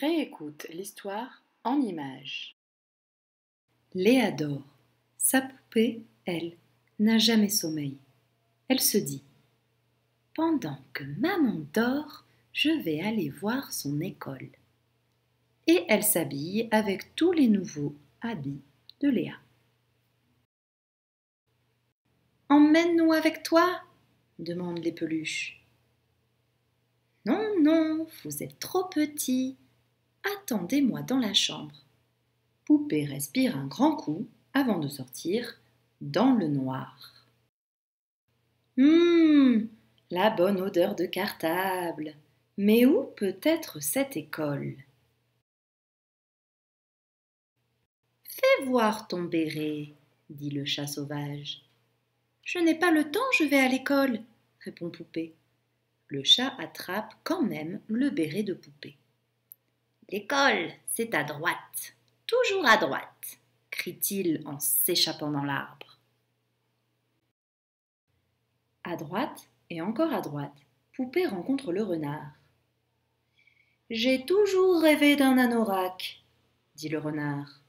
Réécoute l'histoire en images. Léa dort. sa poupée, elle, n'a jamais sommeil. Elle se dit Pendant que maman dort, je vais aller voir son école. Et elle s'habille avec tous les nouveaux habits de Léa. Emmène-nous avec toi demandent les peluches. Non, non, vous êtes trop petit, Attendez-moi dans la chambre. Poupée respire un grand coup avant de sortir dans le noir. Hum, la bonne odeur de cartable. Mais où peut être cette école Fais voir ton béret, dit le chat sauvage. Je n'ai pas le temps, je vais à l'école, répond Poupée. Le chat attrape quand même le béret de Poupée. L'école, c'est à droite, toujours à droite, crie-t-il en s'échappant dans l'arbre. À droite et encore à droite, Poupée rencontre le renard. J'ai toujours rêvé d'un anorak, dit le renard.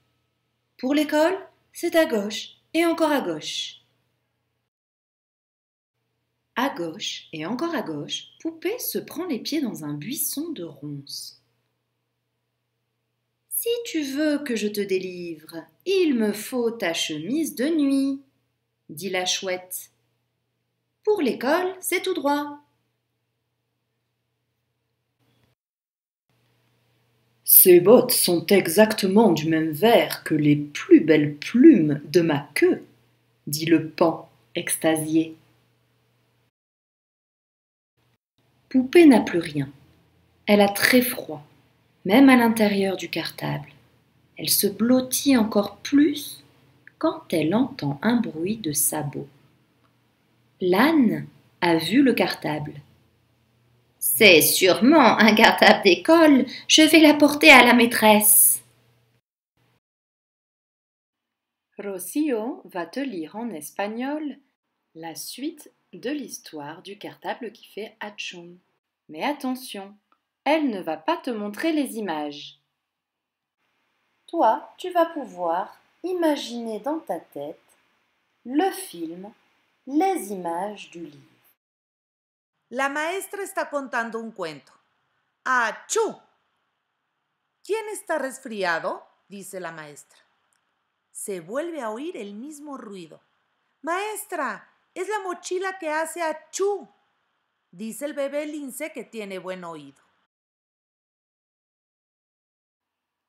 Pour l'école, c'est à gauche et encore à gauche. À gauche et encore à gauche, Poupée se prend les pieds dans un buisson de ronces. Si tu veux que je te délivre, il me faut ta chemise de nuit, dit la chouette. Pour l'école, c'est tout droit. Ces bottes sont exactement du même vert que les plus belles plumes de ma queue, dit le pan extasié. Poupée n'a plus rien. Elle a très froid même à l'intérieur du cartable. Elle se blottit encore plus quand elle entend un bruit de sabots. L'âne a vu le cartable. C'est sûrement un cartable d'école, je vais l'apporter à la maîtresse. Rocio va te lire en espagnol la suite de l'histoire du cartable qui fait Hachun. Mais attention, elle ne va pas te montrer les images. Toi, tu vas pouvoir imaginer dans ta tête le film, les images du livre. La maestra está contando un cuento. ¡Achú! Ah, ¿Quién está resfriado? dice la maestra. Se vuelve a oír el mismo ruido. Maestra, es la mochila que hace achú, dice el bebé lince que tiene buen oído.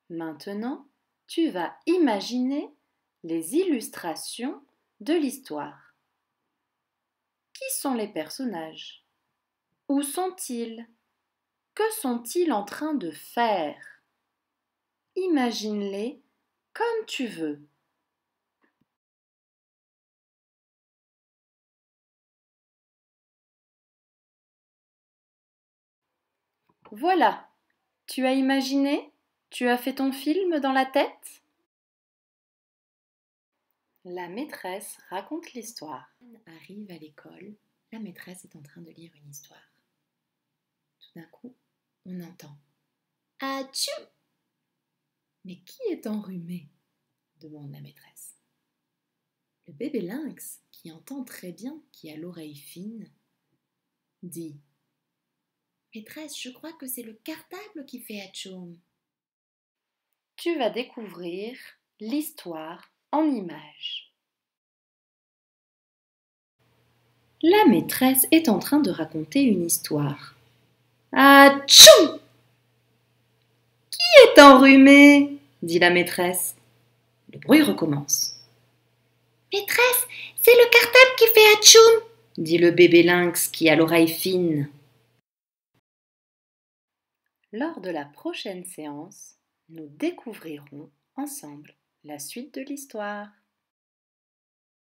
Maintenant, tu vas imaginer les illustrations de l'histoire. Qui sont les personnages Où sont-ils Que sont-ils en train de faire Imagine-les comme tu veux. Voilà, tu as imaginé tu as fait ton film dans la tête La maîtresse raconte l'histoire. Arrive à l'école, la maîtresse est en train de lire une histoire. Tout d'un coup, on entend Achou Mais qui est enrhumé demande la maîtresse. Le bébé lynx, qui entend très bien, qui a l'oreille fine, dit Maîtresse, je crois que c'est le cartable qui fait Atchoum tu vas découvrir l'histoire en images. La maîtresse est en train de raconter une histoire. Ah Qui est enrhumé dit la maîtresse. Le bruit recommence. Maîtresse, c'est le cartable qui fait atchoum dit le bébé lynx qui a l'oreille fine. Lors de la prochaine séance, nous découvrirons ensemble la suite de l'histoire.